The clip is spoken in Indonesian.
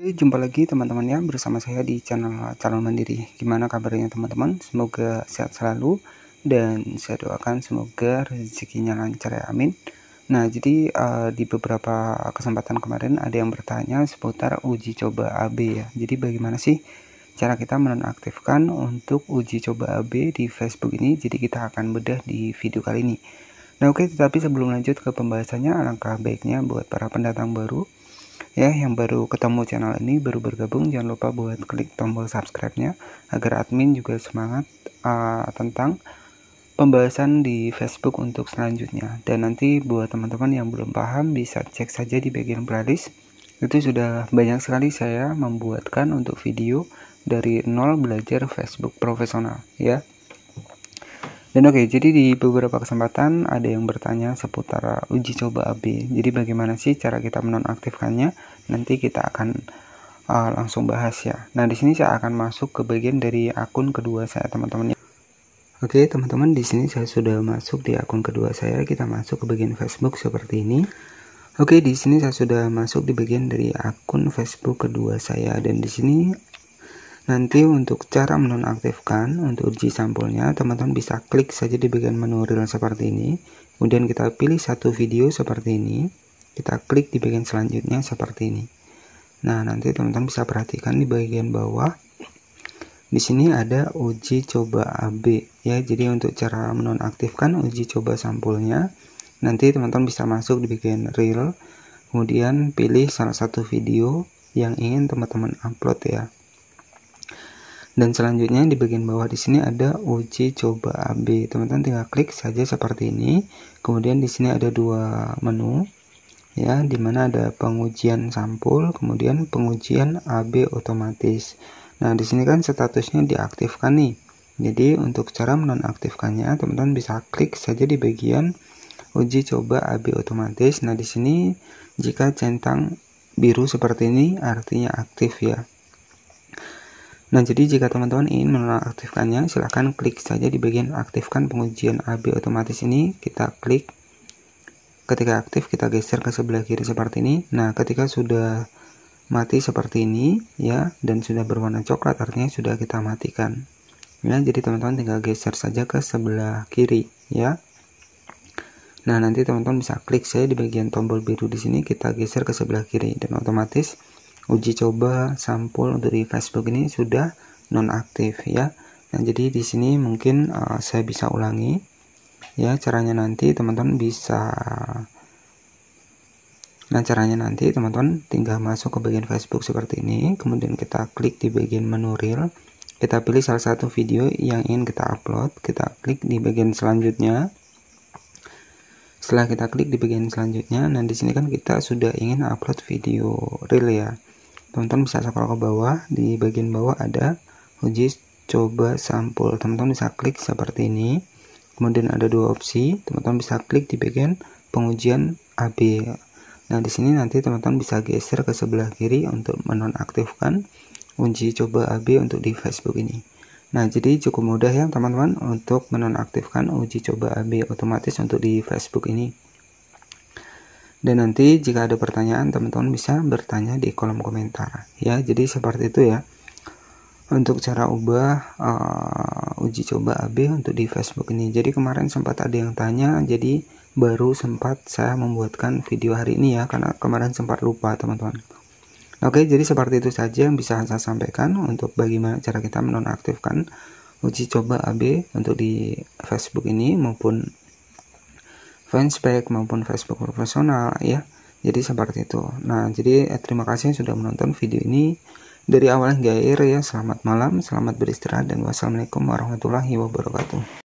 Oke, jumpa lagi teman-teman ya bersama saya di channel Calon Mandiri. Gimana kabarnya teman-teman? Semoga sehat selalu dan saya doakan semoga rezekinya lancar ya. Amin. Nah, jadi uh, di beberapa kesempatan kemarin ada yang bertanya seputar uji coba AB ya. Jadi bagaimana sih cara kita menonaktifkan untuk uji coba AB di Facebook ini? Jadi kita akan bedah di video kali ini. Nah, oke, tetapi sebelum lanjut ke pembahasannya alangkah baiknya buat para pendatang baru ya yang baru ketemu channel ini baru bergabung jangan lupa buat klik tombol subscribe-nya agar admin juga semangat uh, tentang pembahasan di Facebook untuk selanjutnya dan nanti buat teman-teman yang belum paham bisa cek saja di bagian playlist itu sudah banyak sekali saya membuatkan untuk video dari nol belajar Facebook profesional ya dan oke, okay, jadi di beberapa kesempatan ada yang bertanya seputar uji coba AB. Jadi bagaimana sih cara kita menonaktifkannya? Nanti kita akan uh, langsung bahas ya. Nah, di sini saya akan masuk ke bagian dari akun kedua saya, teman-teman. Oke, okay, teman-teman, di sini saya sudah masuk di akun kedua saya. Kita masuk ke bagian Facebook seperti ini. Oke, okay, di sini saya sudah masuk di bagian dari akun Facebook kedua saya dan di sini Nanti untuk cara menonaktifkan untuk uji sampulnya, teman-teman bisa klik saja di bagian menu real seperti ini. Kemudian kita pilih satu video seperti ini. Kita klik di bagian selanjutnya seperti ini. Nah, nanti teman-teman bisa perhatikan di bagian bawah. Di sini ada uji coba AB ya. Jadi untuk cara menonaktifkan uji coba sampulnya, nanti teman-teman bisa masuk di bagian real. kemudian pilih salah satu video yang ingin teman-teman upload ya dan selanjutnya di bagian bawah di sini ada uji coba AB teman-teman tinggal klik saja seperti ini kemudian di sini ada dua menu ya di mana ada pengujian sampul kemudian pengujian AB otomatis nah di sini kan statusnya diaktifkan nih jadi untuk cara menonaktifkannya teman-teman bisa klik saja di bagian uji coba AB otomatis nah di sini jika centang biru seperti ini artinya aktif ya Nah, jadi jika teman-teman ingin menonaktifkannya, silahkan klik saja di bagian aktifkan pengujian AB otomatis ini. Kita klik. Ketika aktif, kita geser ke sebelah kiri seperti ini. Nah, ketika sudah mati seperti ini, ya, dan sudah berwarna coklat, artinya sudah kita matikan. Ya, jadi teman-teman tinggal geser saja ke sebelah kiri, ya. Nah, nanti teman-teman bisa klik saya di bagian tombol biru di sini, kita geser ke sebelah kiri, dan otomatis uji coba sampul untuk di Facebook ini sudah nonaktif ya. Nah, jadi di sini mungkin uh, saya bisa ulangi ya caranya nanti teman-teman bisa Nah, caranya nanti teman-teman tinggal masuk ke bagian Facebook seperti ini, kemudian kita klik di bagian menu reel, kita pilih salah satu video yang ingin kita upload, kita klik di bagian selanjutnya. Setelah kita klik di bagian selanjutnya, nah di sini kan kita sudah ingin upload video reel ya teman-teman bisa scroll ke bawah di bagian bawah ada uji coba sampul teman-teman bisa klik seperti ini kemudian ada dua opsi teman-teman bisa klik di bagian pengujian AB nah di sini nanti teman-teman bisa geser ke sebelah kiri untuk menonaktifkan uji coba AB untuk di Facebook ini nah jadi cukup mudah ya teman-teman untuk menonaktifkan uji coba AB otomatis untuk di Facebook ini dan nanti jika ada pertanyaan teman-teman bisa bertanya di kolom komentar ya. Jadi seperti itu ya. Untuk cara ubah uh, uji coba AB untuk di Facebook ini. Jadi kemarin sempat ada yang tanya jadi baru sempat saya membuatkan video hari ini ya karena kemarin sempat lupa teman-teman. Oke, jadi seperti itu saja yang bisa saya sampaikan untuk bagaimana cara kita menonaktifkan uji coba AB untuk di Facebook ini maupun fanspage maupun Facebook profesional ya jadi seperti itu nah jadi eh, terima kasih sudah menonton video ini dari awal hingga akhir ya selamat malam selamat beristirahat dan wassalamualaikum warahmatullahi wabarakatuh